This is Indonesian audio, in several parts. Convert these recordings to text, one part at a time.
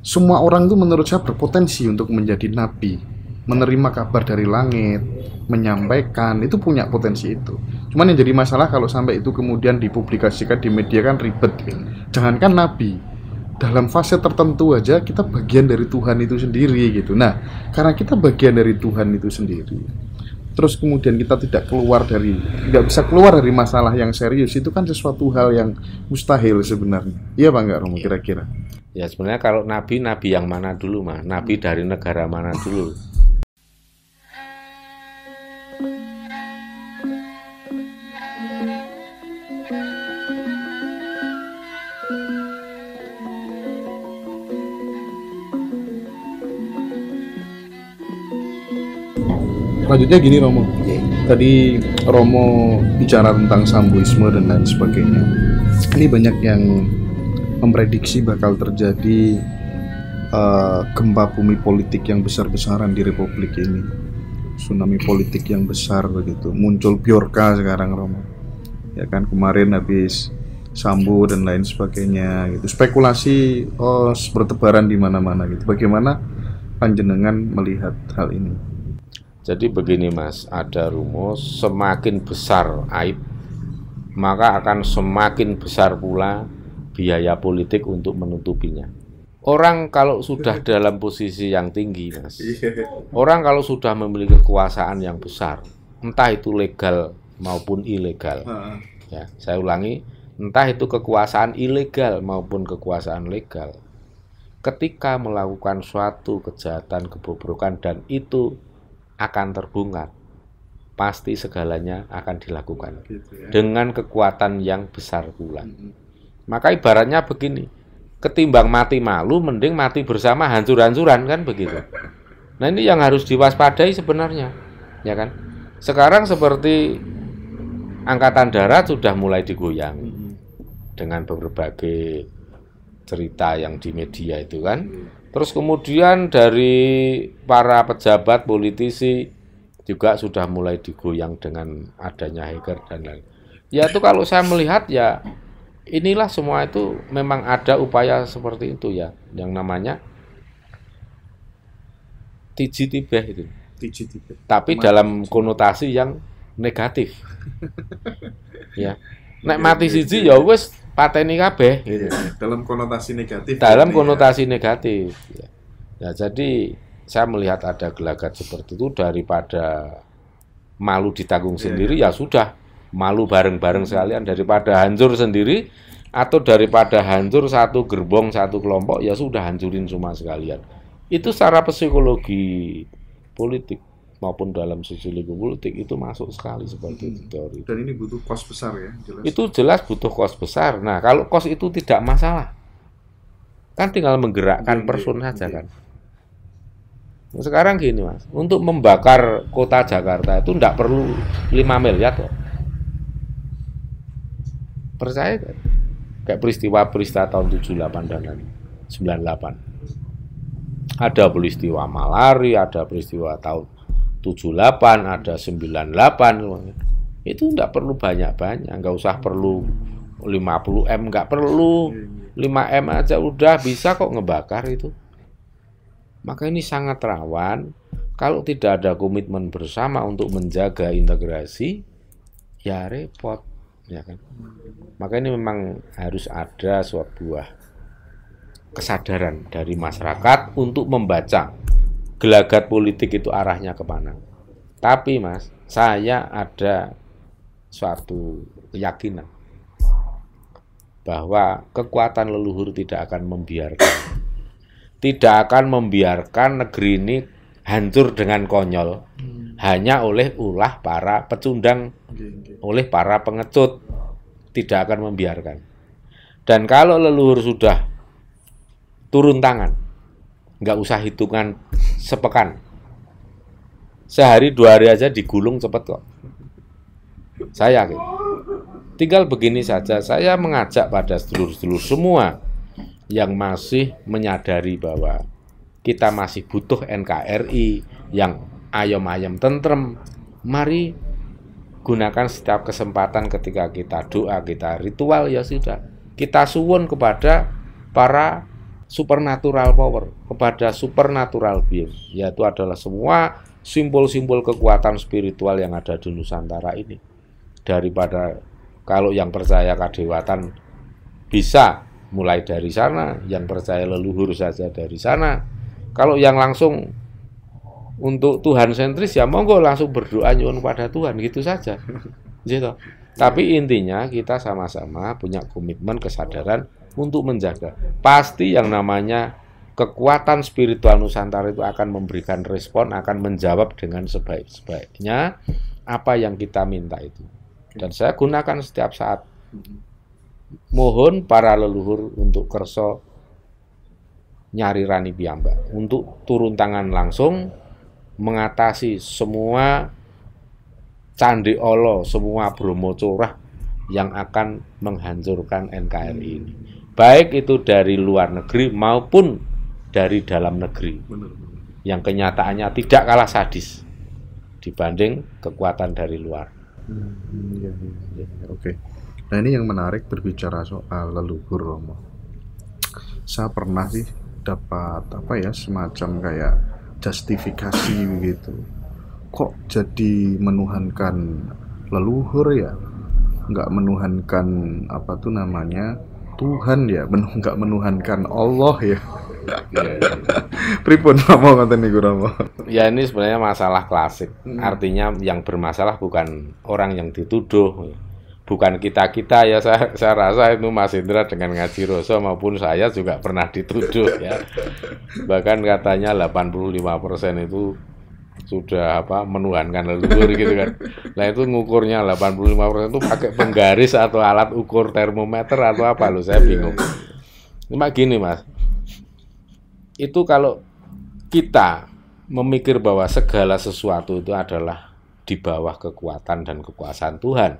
semua orang itu menurut saya berpotensi untuk menjadi nabi menerima kabar dari langit menyampaikan itu punya potensi itu cuman yang jadi masalah kalau sampai itu kemudian dipublikasikan di media kan ribet kan. jangankan nabi dalam fase tertentu aja kita bagian dari Tuhan itu sendiri gitu nah karena kita bagian dari Tuhan itu sendiri terus kemudian kita tidak keluar dari tidak bisa keluar dari masalah yang serius itu kan sesuatu hal yang mustahil sebenarnya iya bang nggak Romo iya. kira-kira ya sebenarnya kalau nabi nabi yang mana dulu mah nabi dari negara mana dulu lanjutnya gini Romo yeah. tadi Romo bicara tentang samboisme dan lain sebagainya ini banyak yang memprediksi bakal terjadi uh, gempa bumi politik yang besar-besaran di republik ini tsunami politik yang besar begitu muncul Bjorka sekarang Romo ya kan kemarin habis sambu dan lain sebagainya gitu spekulasi oh bertebaran di mana-mana gitu bagaimana panjenengan melihat hal ini jadi begini Mas, ada rumus semakin besar aib maka akan semakin besar pula biaya politik untuk menutupinya. Orang kalau sudah dalam posisi yang tinggi, Mas. Iya. Orang kalau sudah memiliki kekuasaan yang besar, entah itu legal maupun ilegal. Ya, saya ulangi, entah itu kekuasaan ilegal maupun kekuasaan legal. Ketika melakukan suatu kejahatan, kebobrokan dan itu akan terbunga, Pasti segalanya akan dilakukan gitu ya. dengan kekuatan yang besar pula. Mm -hmm. Maka ibaratnya begini, ketimbang mati malu, mending mati bersama hancur-hancuran kan begitu. Nah ini yang harus diwaspadai sebenarnya, ya kan? Sekarang seperti angkatan darat sudah mulai digoyang dengan berbagai cerita yang di media itu kan. Terus kemudian dari para pejabat politisi juga sudah mulai digoyang dengan adanya hacker dan lain. Ya itu kalau saya melihat ya inilah semua itu memang ada upaya seperti itu ya yang namanya tiji tibeh itu. Tiji Tapi Mati. dalam konotasi yang negatif. ya. Nek mati siji ya wis pateni kabeh gitu. dalam konotasi negatif. Dalam ya. konotasi negatif. Ya. ya jadi saya melihat ada gelagat seperti itu daripada malu ditanggung ya, sendiri ya. ya sudah malu bareng-bareng sekalian daripada hancur sendiri atau daripada hancur satu gerbong satu kelompok ya sudah hancurin semua sekalian. Itu secara psikologi politik maupun dalam sisi lingkup politik itu masuk sekali sebagai hmm. teori. Dan ini butuh kos besar ya, jelas. Itu jelas butuh kos besar. Nah, kalau kos itu tidak masalah. Kan tinggal menggerakkan ya, person ya, saja iya. kan. Nah, sekarang gini mas, untuk membakar kota Jakarta itu tidak perlu 5 miliar kok. Percaya kan? Kayak peristiwa peristiwa tahun 78 dan 98. Ada peristiwa malari, ada peristiwa tahun 78, ada 98. Itu enggak perlu banyak-banyak, enggak usah perlu 50M, enggak perlu 5M aja udah bisa kok ngebakar itu. Maka ini sangat rawan kalau tidak ada komitmen bersama untuk menjaga integrasi ya repot ya kan. Maka ini memang harus ada sebuah kesadaran dari masyarakat untuk membaca gelagat politik itu arahnya ke mana? Tapi mas, saya ada suatu keyakinan bahwa kekuatan leluhur tidak akan membiarkan tidak akan membiarkan negeri ini hancur dengan konyol hmm. hanya oleh ulah para pecundang oleh para pengecut tidak akan membiarkan dan kalau leluhur sudah turun tangan nggak usah hitungan sepekan. Sehari dua hari aja digulung cepet kok. Saya yakin. Gitu. Tinggal begini saja, saya mengajak pada seluruh seluruh semua yang masih menyadari bahwa kita masih butuh NKRI yang ayam-ayam tentrem. Mari gunakan setiap kesempatan ketika kita doa, kita ritual ya sudah. Kita suwun kepada para supernatural power kepada supernatural being yaitu adalah semua simbol-simbol kekuatan spiritual yang ada di Nusantara ini daripada kalau yang percaya kadewatan bisa mulai dari sana yang percaya leluhur saja dari sana kalau yang langsung untuk Tuhan sentris ya monggo langsung berdoa nyuwun pada Tuhan gitu saja gitu tapi intinya kita sama-sama punya komitmen kesadaran untuk menjaga. Pasti yang namanya kekuatan spiritual Nusantara itu akan memberikan respon, akan menjawab dengan sebaik-sebaiknya apa yang kita minta itu. Dan saya gunakan setiap saat. Mm-hmm. Mohon para leluhur untuk kerso nyari Rani Biamba untuk turun tangan langsung mengatasi semua Candi Allah, semua Bromo Curah yang akan menghancurkan NKRI ini baik itu dari luar negeri maupun dari dalam negeri benar, benar. yang kenyataannya tidak kalah sadis dibanding kekuatan dari luar. Hmm, iya, iya, iya. iya oke. Okay. Nah ini yang menarik berbicara soal leluhur Romo. Saya pernah sih dapat apa ya semacam kayak justifikasi gitu. Kok jadi menuhankan leluhur ya? Nggak menuhankan apa tuh namanya Tuhan ya men nggak menuhankan Allah ya Pripun mau ngoten niku Rama. Ya ini sebenarnya masalah klasik. Hmm. Artinya yang bermasalah bukan orang yang dituduh, bukan kita kita ya saya, saya rasa itu Mas Indra dengan ngaji Roso maupun saya juga pernah dituduh ya bahkan katanya 85% itu sudah apa menuhankan leluhur gitu kan. Nah itu ngukurnya 85% itu pakai penggaris atau alat ukur termometer atau apa loh saya bingung. Cuma gini mas, itu kalau kita memikir bahwa segala sesuatu itu adalah di bawah kekuatan dan kekuasaan Tuhan.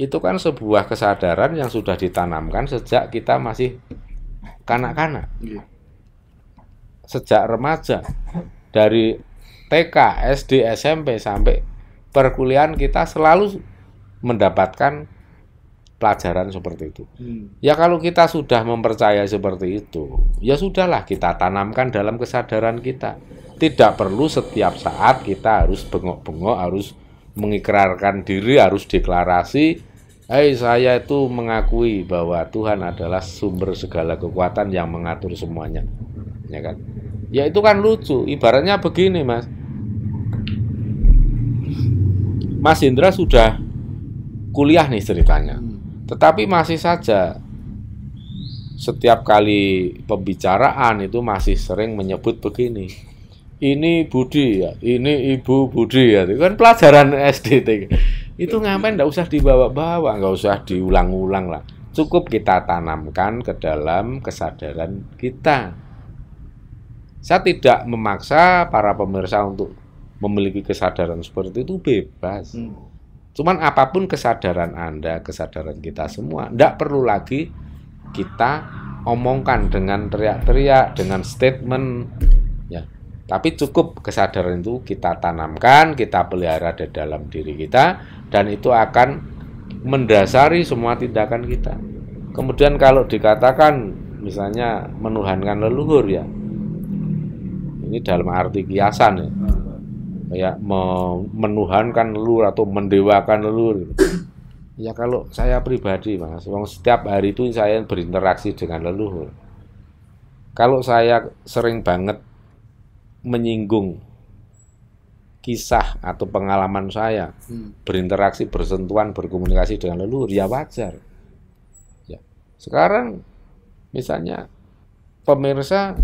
Itu kan sebuah kesadaran yang sudah ditanamkan sejak kita masih kanak-kanak. Iya. Sejak remaja. Dari TK, SD, SMP sampai perkuliahan kita selalu mendapatkan pelajaran seperti itu. Hmm. Ya kalau kita sudah mempercaya seperti itu, ya sudahlah kita tanamkan dalam kesadaran kita. Tidak perlu setiap saat kita harus bengok-bengok, harus mengikrarkan diri, harus deklarasi, "Hei, saya itu mengakui bahwa Tuhan adalah sumber segala kekuatan yang mengatur semuanya." Ya kan? Ya itu kan lucu, ibaratnya begini, Mas Mas Indra sudah kuliah nih ceritanya, hmm. tetapi masih saja setiap kali pembicaraan itu masih sering menyebut begini. Ini Budi ya, ini Ibu Budi ya. Itu kan pelajaran SD itu ngapain nggak usah dibawa-bawa nggak usah diulang-ulang lah cukup kita tanamkan ke dalam kesadaran kita saya tidak memaksa para pemirsa untuk memiliki kesadaran seperti itu bebas. Hmm. Cuman apapun kesadaran Anda, kesadaran kita semua, tidak perlu lagi kita omongkan dengan teriak-teriak, dengan statement ya. Tapi cukup kesadaran itu kita tanamkan, kita pelihara di dalam diri kita dan itu akan mendasari semua tindakan kita. Kemudian kalau dikatakan misalnya menuhankan leluhur ya. Ini dalam arti kiasan ya ya menuhankan leluhur atau mendewakan leluhur gitu. ya kalau saya pribadi mas setiap hari itu saya berinteraksi dengan leluhur kalau saya sering banget menyinggung kisah atau pengalaman saya hmm. berinteraksi bersentuhan berkomunikasi dengan leluhur ya wajar ya sekarang misalnya pemirsa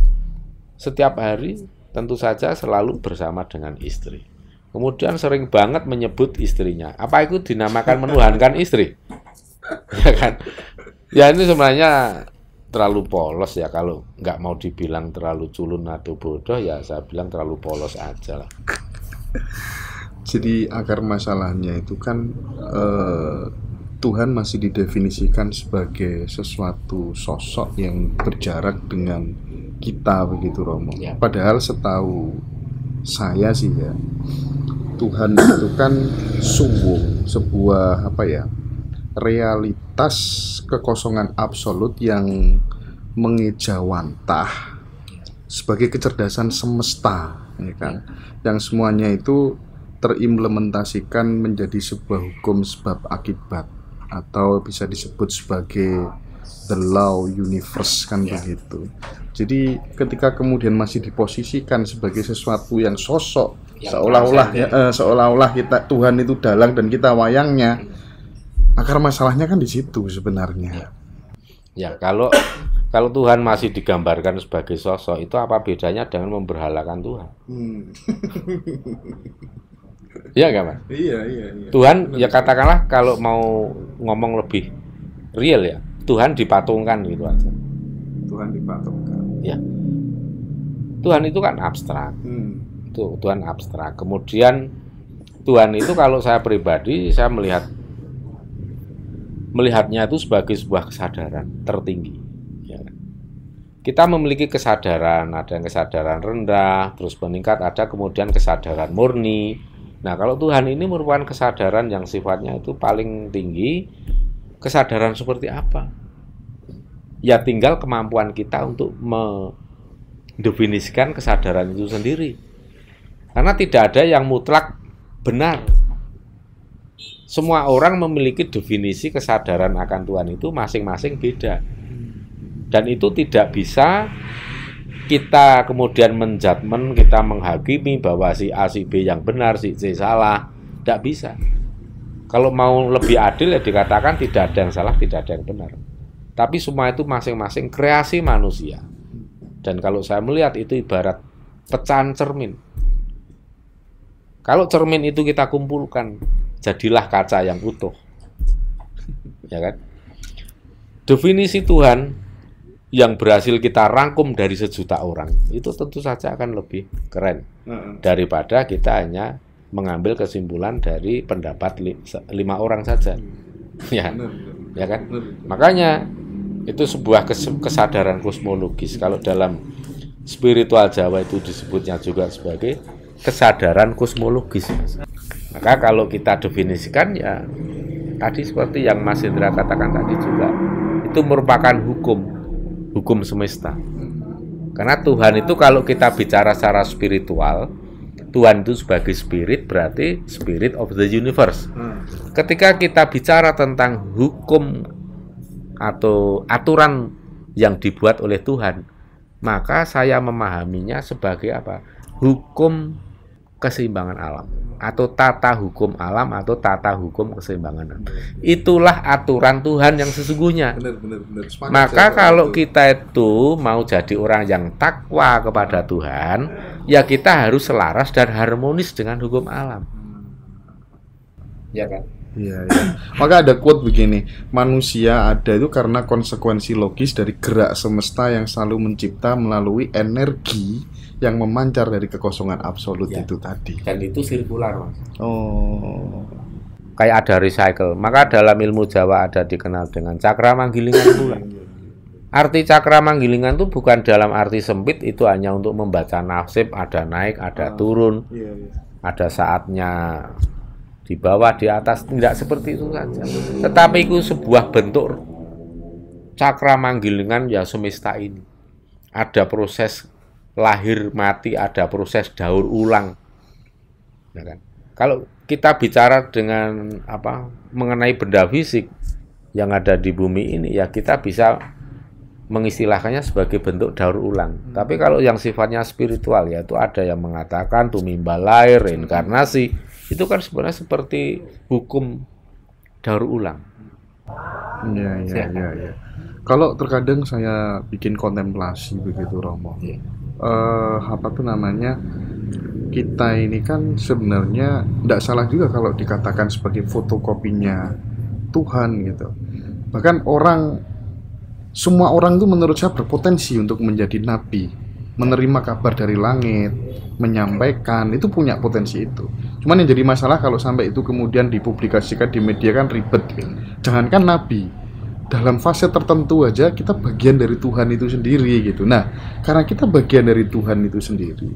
setiap hari tentu saja selalu bersama dengan istri. Kemudian sering banget menyebut istrinya. Apa itu dinamakan menuhankan istri? ya kan? Ya ini sebenarnya terlalu polos ya kalau nggak mau dibilang terlalu culun atau bodoh ya saya bilang terlalu polos aja lah. Jadi akar masalahnya itu kan eh, Tuhan masih didefinisikan sebagai sesuatu sosok yang berjarak dengan kita begitu Romo. Ya. Padahal setahu saya sih ya Tuhan itu kan sungguh sebuah apa ya realitas kekosongan absolut yang mengejawantah sebagai kecerdasan semesta ya kan ya. yang semuanya itu terimplementasikan menjadi sebuah hukum sebab akibat atau bisa disebut sebagai the law universe kan ya. begitu jadi ketika kemudian masih diposisikan sebagai sesuatu yang sosok seolah-olah ya, ya eh, seolah-olah kita Tuhan itu dalang dan kita wayangnya, akar masalahnya kan di situ sebenarnya. Ya, ya kalau kalau Tuhan masih digambarkan sebagai sosok itu apa bedanya dengan memberhalakan Tuhan? Hmm. iya nggak mas? Iya iya. iya. Tuhan Benar. ya katakanlah kalau mau ngomong lebih real ya Tuhan dipatungkan gitu aja. Tuhan dipatung ya Tuhan itu kan abstrak hmm. tuh Tuhan abstrak kemudian Tuhan itu kalau saya pribadi saya melihat melihatnya itu sebagai sebuah kesadaran tertinggi ya. kita memiliki kesadaran ada yang kesadaran rendah terus meningkat ada kemudian kesadaran murni nah kalau Tuhan ini merupakan kesadaran yang sifatnya itu paling tinggi kesadaran seperti apa ya tinggal kemampuan kita untuk mendefinisikan kesadaran itu sendiri. Karena tidak ada yang mutlak benar. Semua orang memiliki definisi kesadaran akan Tuhan itu masing-masing beda. Dan itu tidak bisa kita kemudian menjatmen, kita menghakimi bahwa si A, si B yang benar, si C salah. Tidak bisa. Kalau mau lebih adil ya dikatakan tidak ada yang salah, tidak ada yang benar. Tapi semua itu masing-masing kreasi manusia. Dan kalau saya melihat itu ibarat pecahan cermin. Kalau cermin itu kita kumpulkan, jadilah kaca yang utuh. Ya kan? Definisi Tuhan yang berhasil kita rangkum dari sejuta orang itu tentu saja akan lebih keren daripada kita hanya mengambil kesimpulan dari pendapat lima orang saja. Hmm. Ya. Ya kan? Makanya itu sebuah kesadaran kosmologis kalau dalam spiritual Jawa itu disebutnya juga sebagai kesadaran kosmologis maka kalau kita definisikan ya tadi seperti yang Mas Indra katakan tadi juga itu merupakan hukum hukum semesta karena Tuhan itu kalau kita bicara secara spiritual Tuhan itu sebagai spirit berarti spirit of the universe hmm. ketika kita bicara tentang hukum atau aturan yang dibuat oleh Tuhan, maka saya memahaminya sebagai apa? Hukum keseimbangan alam atau tata hukum alam atau tata hukum keseimbangan alam. Itulah aturan Tuhan yang sesungguhnya. Benar, benar, benar. Maka kalau itu. kita itu mau jadi orang yang takwa kepada Tuhan, ya kita harus selaras dan harmonis dengan hukum alam. Hmm. Ya kan? Iya, iya. Maka ada quote begini, manusia ada itu karena konsekuensi logis dari gerak semesta yang selalu mencipta melalui energi yang memancar dari kekosongan absolut ya. itu tadi. Dan itu sirkular, Mas. Oh. Kayak ada recycle. Maka dalam ilmu Jawa ada dikenal dengan cakra manggilingan pula. Iya, iya. Arti cakra manggilingan itu bukan dalam arti sempit, itu hanya untuk membaca nasib, ada naik, ada ah. turun, iya, ada saatnya di bawah di atas tidak seperti itu saja tetapi itu sebuah bentuk cakra manggilingan ya semesta ini ada proses lahir mati ada proses daur ulang ya kan? kalau kita bicara dengan apa mengenai benda fisik yang ada di bumi ini ya kita bisa mengistilahkannya sebagai bentuk daur ulang. Hmm. Tapi kalau yang sifatnya spiritual yaitu ada yang mengatakan tumimba lahir, reinkarnasi, itu kan sebenarnya seperti hukum daur ulang. Ya ya ya Ya. Kalau terkadang saya bikin kontemplasi begitu Romo, ya. uh, apa tuh namanya kita ini kan sebenarnya tidak salah juga kalau dikatakan sebagai fotokopinya Tuhan gitu. Bahkan orang semua orang itu menurut saya berpotensi untuk menjadi nabi menerima kabar dari langit, menyampaikan itu punya potensi itu. Cuman yang jadi masalah kalau sampai itu kemudian dipublikasikan di media kan ribet. Kan? Jangankan nabi, dalam fase tertentu aja kita bagian dari Tuhan itu sendiri gitu. Nah, karena kita bagian dari Tuhan itu sendiri,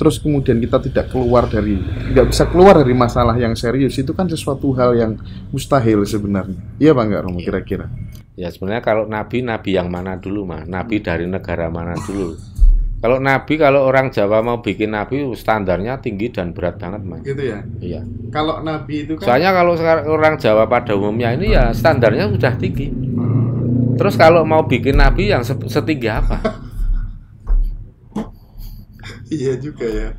terus kemudian kita tidak keluar dari nggak bisa keluar dari masalah yang serius itu kan sesuatu hal yang mustahil sebenarnya. Iya bang nggak Romo iya. kira-kira? Ya sebenarnya kalau nabi nabi yang mana dulu mah, nabi dari negara mana dulu. Kalau nabi, kalau orang Jawa mau bikin nabi standarnya tinggi dan berat banget, Mas. Gitu ya? Iya. Kalau nabi itu kan Soalnya kalau orang Jawa pada umumnya ini ya standarnya sudah tinggi. Hmm. Terus kalau mau bikin nabi yang setinggi apa? iya juga ya.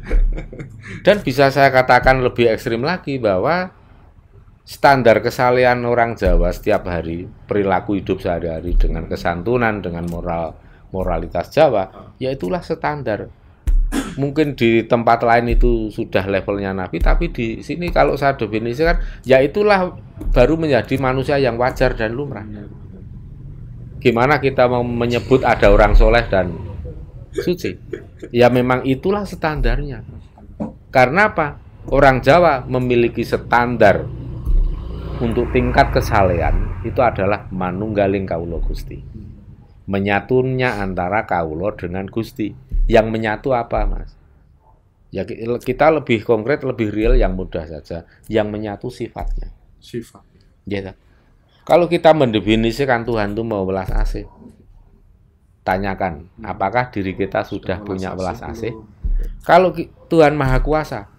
dan bisa saya katakan lebih ekstrim lagi bahwa standar kesalehan orang Jawa setiap hari, perilaku hidup sehari-hari dengan kesantunan, dengan moral moralitas Jawa, ah. ya itulah standar. Mungkin di tempat lain itu sudah levelnya nabi, tapi di sini kalau saya definisikan, ya itulah baru menjadi manusia yang wajar dan lumrah. Iya, Gimana kita mau menyebut ada orang soleh dan suci? Ya memang itulah standarnya. Karena apa? Orang Jawa memiliki standar untuk tingkat kesalehan itu adalah manunggaling kaulo gusti menyatunya antara kaulo dengan Gusti. Yang menyatu apa, Mas? Ya kita lebih konkret, lebih real yang mudah saja. Yang menyatu sifatnya. Sifat. Ya. Kalau kita mendefinisikan kan Tuhan itu mau belas asih, tanyakan hmm. apakah diri kita sudah, sudah punya belas asih? Kalau Tuhan Maha Kuasa,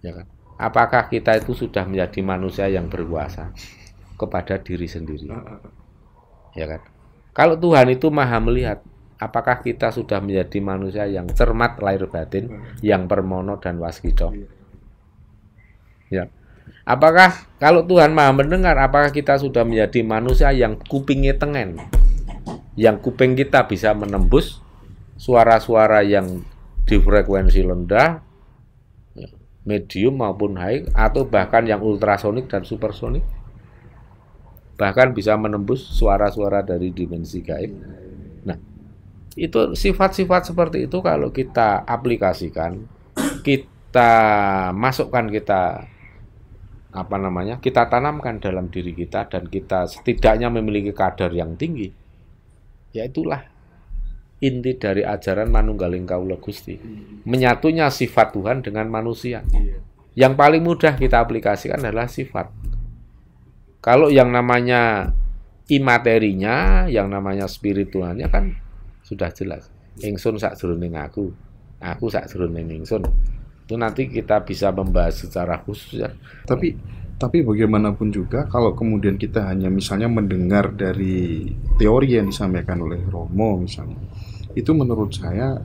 ya kan? Apakah kita itu sudah menjadi manusia yang berkuasa kepada diri sendiri? Ah, ah, ah. Ya kan? Kalau Tuhan itu maha melihat, apakah kita sudah menjadi manusia yang cermat lahir batin, yang permono dan waskito? Iya. Ya. Apakah kalau Tuhan maha mendengar, apakah kita sudah menjadi manusia yang kupingnya tengen? Yang kuping kita bisa menembus suara-suara yang di frekuensi rendah, medium maupun high, atau bahkan yang ultrasonik dan supersonik? bahkan bisa menembus suara-suara dari dimensi gaib. Nah, itu sifat-sifat seperti itu kalau kita aplikasikan, kita masukkan kita apa namanya? kita tanamkan dalam diri kita dan kita setidaknya memiliki kadar yang tinggi. Ya itulah inti dari ajaran Manunggaling Kaula Gusti. Menyatunya sifat Tuhan dengan manusia. Iya. Yang paling mudah kita aplikasikan adalah sifat kalau yang namanya imaterinya, yang namanya spiritualnya kan sudah jelas. Ingsun sak seruning aku, aku sak seruning ingsun. Itu nanti kita bisa membahas secara khusus ya. Tapi tapi bagaimanapun juga kalau kemudian kita hanya misalnya mendengar dari teori yang disampaikan oleh Romo misalnya itu menurut saya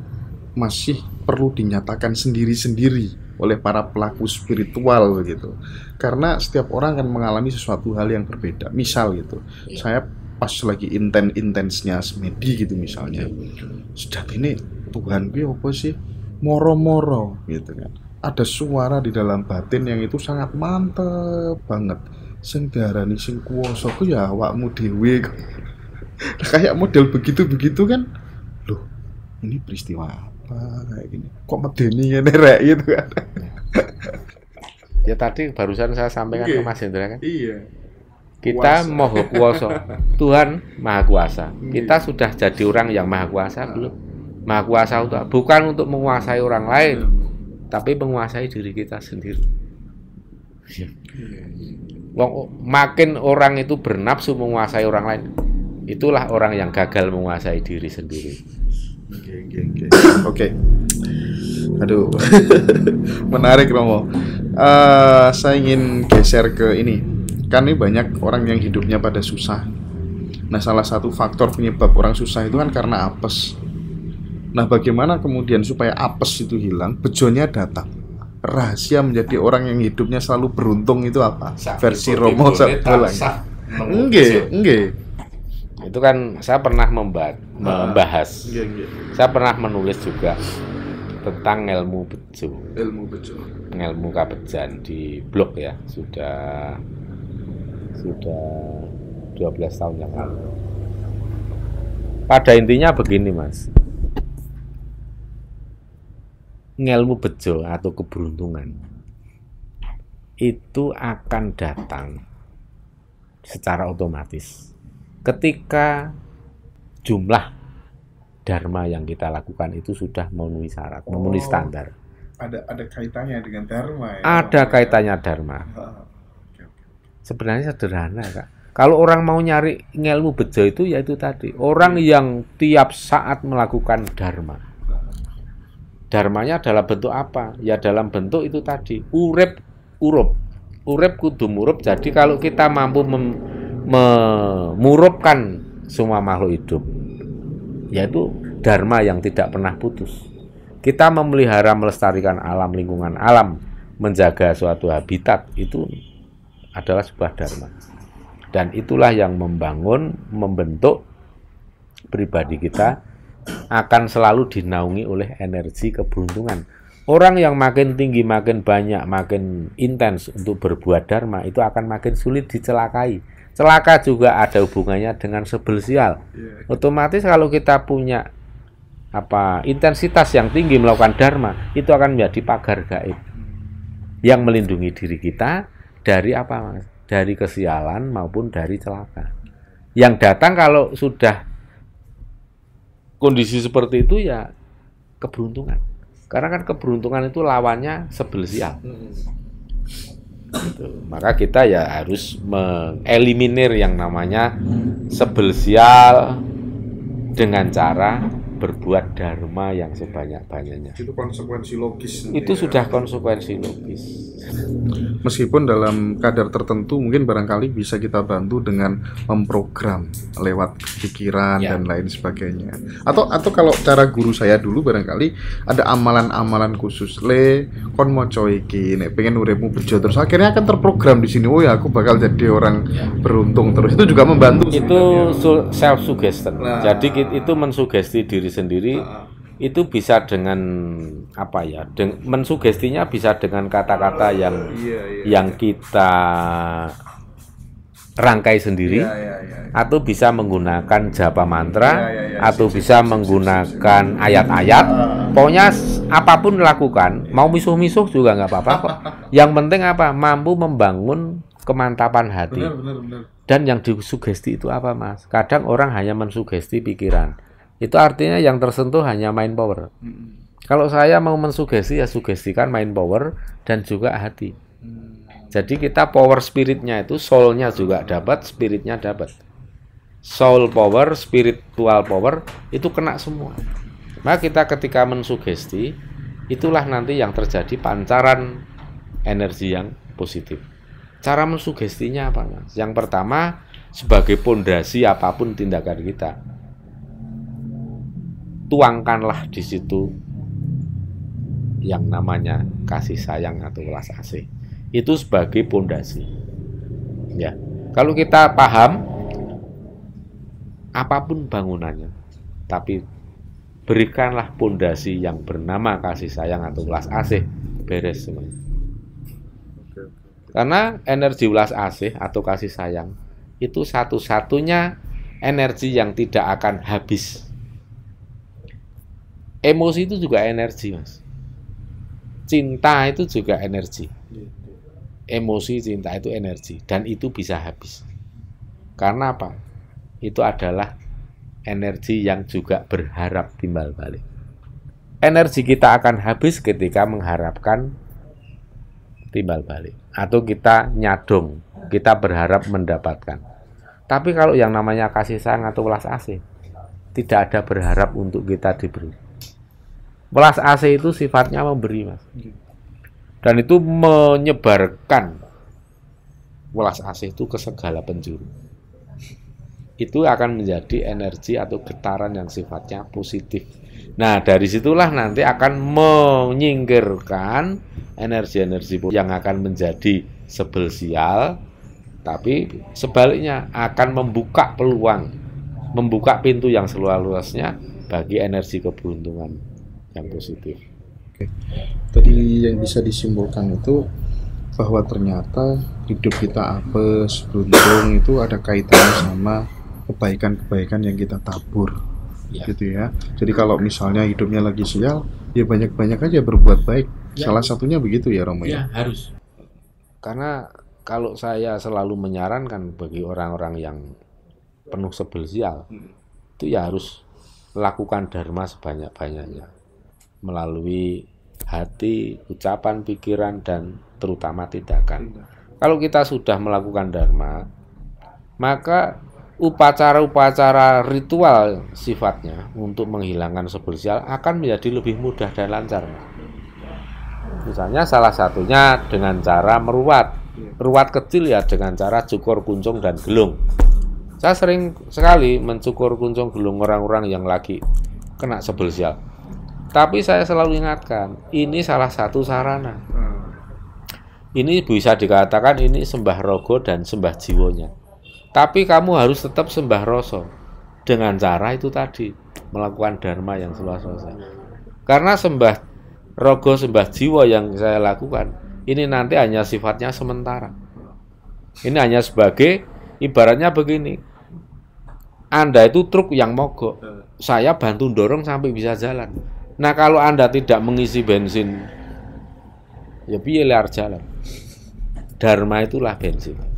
masih perlu dinyatakan sendiri-sendiri oleh para pelaku spiritual gitu, Karena setiap orang akan mengalami sesuatu hal yang berbeda. Misal gitu, yeah. saya pas lagi intens intensnya semedi gitu misalnya. Iya, Sejak ini Tuhan gue apa sih? Moro-moro gitu kan. Ada suara di dalam batin yang itu sangat mantep banget. Sing diarani sing kuoso ku ya awakmu dhewe. kayak model begitu-begitu kan. Loh, ini peristiwa apa kayak gini kok medeni ini ya, rek gitu kan ya tadi barusan saya sampaikan okay. ke Mas Hendra kan iya kita mohon kuasa Tuhan maha kuasa iya. kita sudah jadi orang yang maha kuasa iya. belum maha kuasa untuk bukan untuk menguasai orang lain iya. tapi menguasai diri kita sendiri makin orang itu bernafsu menguasai orang lain, itulah orang yang gagal menguasai diri sendiri. Okay, okay, okay. Oke. Okay. Aduh. Menarik Romo. Uh, saya ingin geser ke ini. Kan ini banyak orang yang hidupnya pada susah. Nah, salah satu faktor penyebab orang susah itu kan karena apes. Nah, bagaimana kemudian supaya apes itu hilang, Bejonya datang? Rahasia menjadi orang yang hidupnya selalu beruntung itu apa? Versi Romo Sapulang. Enggak, enggak itu kan saya pernah membahas, ah. membahas. Iya, iya. saya pernah menulis juga tentang ilmu bejo ilmu bejo ilmu kabejan di blog ya sudah sudah 12 tahun yang lalu pada intinya begini mas ngelmu bejo atau keberuntungan itu akan datang secara otomatis ketika jumlah dharma yang kita lakukan itu sudah memenuhi syarat, oh, memenuhi standar. Ada ada kaitannya dengan dharma ya. Ada kaitannya dharma. Oh, ah, ah, okay, Sebenarnya sederhana, Kak. Kalau orang mau nyari ilmu bejo itu yaitu tadi, orang hmm. yang tiap saat melakukan dharma. Ah. Dharmanya dalam bentuk apa? Ya dalam bentuk itu tadi, urep urup. Urep kudu murup. Jadi kalau kita mampu mem memurupkan semua makhluk hidup yaitu dharma yang tidak pernah putus. Kita memelihara melestarikan alam lingkungan alam, menjaga suatu habitat itu adalah sebuah dharma. Dan itulah yang membangun, membentuk pribadi kita akan selalu dinaungi oleh energi keberuntungan. Orang yang makin tinggi, makin banyak, makin intens untuk berbuat dharma itu akan makin sulit dicelakai Celaka juga ada hubungannya dengan sebel sial. Yeah. Otomatis kalau kita punya apa intensitas yang tinggi melakukan dharma, itu akan menjadi pagar gaib hmm. yang melindungi diri kita dari apa? Dari kesialan maupun dari celaka. Yang datang kalau sudah kondisi seperti itu ya keberuntungan. Karena kan keberuntungan itu lawannya sebel sial. Hmm. Gitu. Maka kita ya harus mengeliminir yang namanya sial dengan cara berbuat dharma yang sebanyak-banyaknya. Itu konsekuensi logis. Itu ya. sudah konsekuensi logis. Meskipun dalam kadar tertentu mungkin barangkali bisa kita bantu dengan memprogram lewat pikiran ya. dan lain sebagainya. Atau atau kalau cara guru saya dulu barangkali ada amalan-amalan khusus le kon moco iki nek pengen uripmu bejo terus akhirnya akan terprogram di sini oh ya aku bakal jadi orang ya. beruntung terus itu juga membantu. Itu self suggestion. Nah. Jadi itu mensugesti diri sendiri uh. itu bisa dengan apa ya deng mensugestinya bisa dengan kata-kata yang iya, iya, iya. yang iya. kita rangkai sendiri iya, iya, atau bisa menggunakan japa mantra atau bisa menggunakan ayat-ayat uh. pokoknya apapun lakukan mau misuh-misuh juga nggak apa-apa kok yang penting apa mampu membangun kemantapan hati benar, benar, benar. dan yang disugesti itu apa mas kadang orang hanya mensugesti pikiran itu artinya yang tersentuh hanya mind power. Hmm. Kalau saya mau mensugesti ya sugestikan mind power dan juga hati. Hmm. Jadi kita power spiritnya itu soulnya juga dapat, spiritnya dapat. Soul power, spiritual power itu kena semua. Maka kita ketika mensugesti itulah nanti yang terjadi pancaran energi yang positif. Cara mensugestinya apa? Yang pertama sebagai pondasi apapun tindakan kita tuangkanlah di situ yang namanya kasih sayang atau welas asih. Itu sebagai pondasi. Ya. Kalau kita paham apapun bangunannya, tapi berikanlah pondasi yang bernama kasih sayang atau welas asih beres semuanya. Karena energi welas asih atau kasih sayang itu satu-satunya energi yang tidak akan habis emosi itu juga energi mas cinta itu juga energi gitu. emosi cinta itu energi dan itu bisa habis karena apa itu adalah energi yang juga berharap timbal balik energi kita akan habis ketika mengharapkan timbal balik atau kita nyadong kita berharap mendapatkan tapi kalau yang namanya kasih sayang atau welas asih tidak ada berharap untuk kita diberi Welas AC itu sifatnya memberi, Mas. Iya. Dan itu menyebarkan welas AC itu ke segala penjuru. Itu akan menjadi energi atau getaran yang sifatnya positif. Nah, dari situlah nanti akan menyingkirkan energi-energi yang akan menjadi sebel sial, tapi sebaliknya akan membuka peluang, membuka pintu yang seluas-luasnya bagi energi keberuntungan yang positif. Oke. Tadi yang bisa disimpulkan itu bahwa ternyata hidup kita apes, beruntung itu ada kaitannya sama kebaikan-kebaikan yang kita tabur. Ya. gitu ya. Jadi kalau misalnya hidupnya lagi sial, ya banyak-banyak aja berbuat baik. Ya. Salah satunya begitu ya Romo ya. ya harus. Karena kalau saya selalu menyarankan bagi orang-orang yang penuh sebel sial, hmm. itu ya harus lakukan dharma sebanyak-banyaknya melalui hati, ucapan, pikiran, dan terutama tindakan. Iya. Kalau kita sudah melakukan dharma, maka upacara-upacara ritual sifatnya untuk menghilangkan sebersial akan menjadi lebih mudah dan lancar. Misalnya salah satunya dengan cara meruat. Iya. Ruat kecil ya dengan cara cukur kuncung dan gelung. Saya sering sekali mencukur kuncung gelung orang-orang yang lagi kena sebelas. Tapi saya selalu ingatkan, ini salah satu sarana. Hmm. Ini bisa dikatakan ini sembah rogo dan sembah jiwonya. Tapi kamu harus tetap sembah rasa dengan cara itu tadi melakukan dharma yang seluas-luasnya. Karena sembah rogo sembah jiwa yang saya lakukan ini nanti hanya sifatnya sementara. Ini hanya sebagai ibaratnya begini. Anda itu truk yang mogok. Hmm. Saya bantu dorong sampai bisa jalan Nah kalau Anda tidak mengisi bensin, ya biar jalan. Dharma itulah bensin.